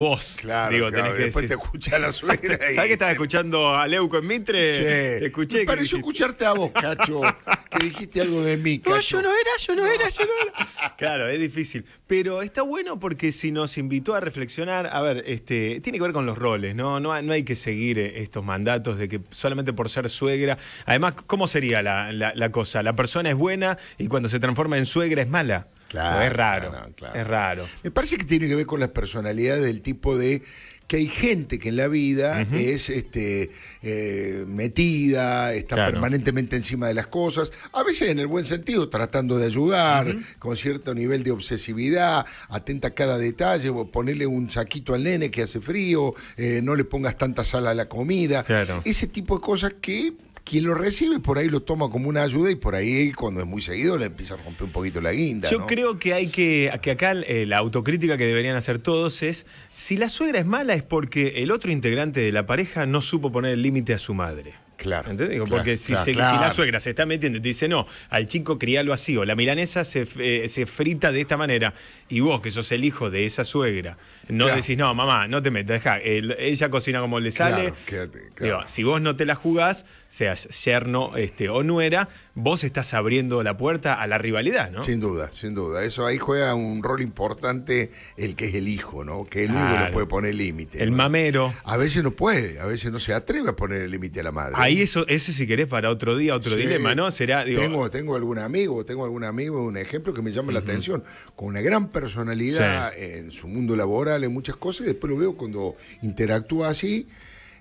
vos. Claro, digo, Tenés que después te escucha la suegra. ¿Sabés que estabas escuchando a Leuco en Mitre? Sí. Te escuché. Me pareció escucharte a vos, Cacho, que dijiste algo de mí. No, yo no era, yo no, era, yo no era. Claro, es difícil. Pero está bueno porque si nos invitó a reflexionar, a ver, este, tiene que ver con los roles, ¿no? No, no hay que seguir eh, estos mandatos de que solamente por ser suegra. Además, ¿cómo sería la, la, la cosa? La persona es buena y cuando se transforma en suegra es mala. Claro, es raro. Es raro. Me parece que tiene que ver con las personalidades del tipo de que hay gente que en la vida es este, eh, metida, está permanentemente encima de las cosas, a veces en el buen sentido, tratando de ayudar, con cierto nivel de obsesividad, atenta a cada detalle, ponerle un saquito al nene que hace frío, eh, no le pongas tanta sal a la comida, ese tipo de cosas que quien lo recibe por ahí lo toma como una ayuda y por ahí cuando es muy seguido le empieza a romper un poquito la guinda. Yo creo que hay que, que acá eh, la autocrítica que deberían hacer todos es, si la suegra es mala es porque el otro integrante de la pareja no supo poner el límite a su madre. Claro. ¿Entendés? Porque si, la suegra se está metiendo y te dice, no, al chico crialo así, o la milanesa eh, se, frita de esta manera, y vos, que sos el hijo de esa suegra, no decís, no, mamá, no te metas, deja, ella cocina como le sale. Quédate, si vos no te la jugás, seas yerno este, o nuera, vos estás abriendo la puerta a la rivalidad, ¿no? Sin duda, sin duda. Eso ahí juega un rol importante el que es el hijo, ¿no? Que el único le puede poner límite. El mamero. A veces no puede, a veces no se atreve a poner el límite a la madre ahí eso, ese si querés para otro día, otro dilema, ¿no? Será, tengo, algún amigo, tengo algún amigo, un ejemplo que me llama la atención, con una gran personalidad en su mundo laboral, en muchas cosas, y después lo veo cuando interactúa así,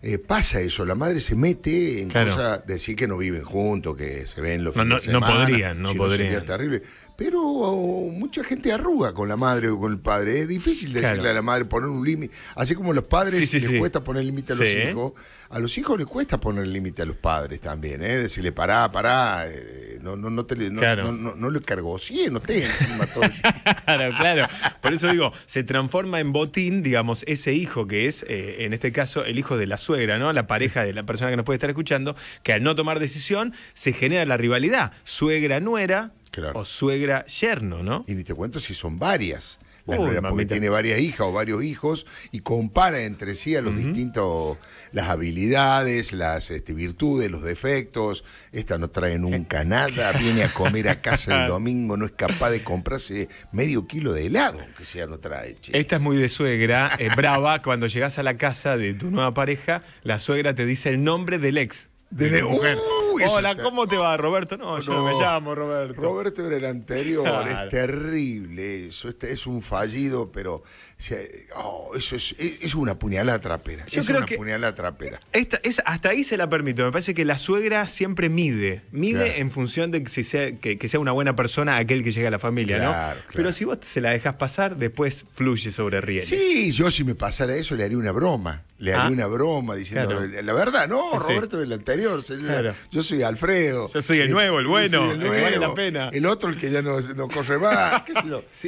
eh, pasa eso, la madre se mete en cosas, decir que no viven juntos, que se ven los no, fines de no podrían, no podrían. terrible. Pero oh, mucha gente arruga con la madre o con el padre. Es difícil decirle a la madre poner un límite. Así como los padres les cuesta poner límite a los hijos, a los hijos les cuesta poner límite a los padres también. ¿eh? Decirle, pará, pará, eh, no, no, no, te, no, le cargó, sí, no te encima todo Claro, claro. Por eso digo, se transforma en botín, digamos, ese hijo que es, en este caso, el hijo de la suerte ¿no? La pareja de la persona que nos puede estar escuchando, que al no tomar decisión se genera la rivalidad. Suegra-nuera o suegra-yerno, ¿no? Y ni te cuento si son varias porque tiene varias hijas o varios hijos y compara entre sí a los distintos, las habilidades, las este, virtudes, los defectos. Esta no trae nunca nada, viene a comer a casa el domingo, no es capaz de comprarse medio kilo de helado, que sea no trae. Esta es muy de suegra, eh, brava, cuando llegas a la casa de tu nueva pareja, la suegra te dice el nombre del ex. De, mujer. ¡Oh! Hola, ¿cómo te va, Roberto? No, yo me llamo Roberto. Roberto era el anterior, es terrible eso. Este es un fallido, pero oh, eso es, una puñalada trapera. Yo es una puñalada trapera. Esta, es, hasta ahí se la permito. Me parece que la suegra siempre mide. Mide en función de que, sea, que, sea una buena persona aquel que llega a la familia, claro, Pero si vos se la dejas pasar, después fluye sobre rieles. Sí, yo si me pasara eso le haría una broma. Le haría ah. una broma diciendo la verdad, no, Roberto del anterior. Yo soy Alfredo. Yo soy el, nuevo, el bueno, el, vale la pena. El otro, el que ya no, no corre más.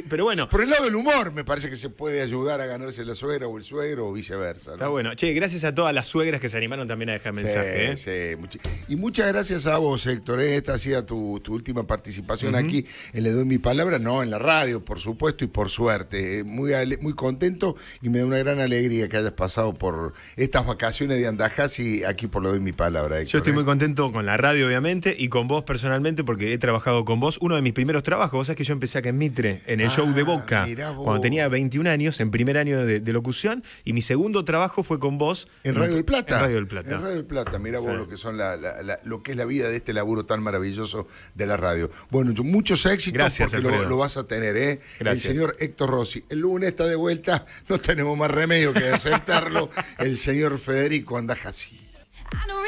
pero bueno. Por el lado del humor, me parece que se puede ayudar a ganarse la suegra o el suegro o viceversa. Está bueno. Che, gracias a todas las suegras que se animaron también a dejar mensaje. ¿eh? Sí. Y muchas gracias a vos, Héctor. ¿eh? Esta ha sido tu, tu última participación aquí en Le Doy Mi Palabra, no en la radio, por supuesto, y por suerte. ¿eh? Muy, muy contento y me da una gran alegría que hayas pasado por estas vacaciones de y aquí por Le Doy Mi Palabra. Yo estoy muy contento con la la radio obviamente y con vos personalmente porque he trabajado con vos. Uno de mis primeros trabajos, vos sabés que yo empecé acá en Mitre, en el show de ah, Boca, cuando tenía 21 años, en primer año de, locución, y mi segundo trabajo fue con vos. En Radio del Plata. En Radio del Plata. En Plata, vos lo que, son lo que es la vida de este laburo tan maravilloso de la radio. Bueno, muchos éxitos Gracias, porque lo, vas a tener, ¿eh? El señor Héctor Rossi. El lunes está de vuelta, no tenemos más remedio que aceptarlo. el señor Federico Andajasi. Ah,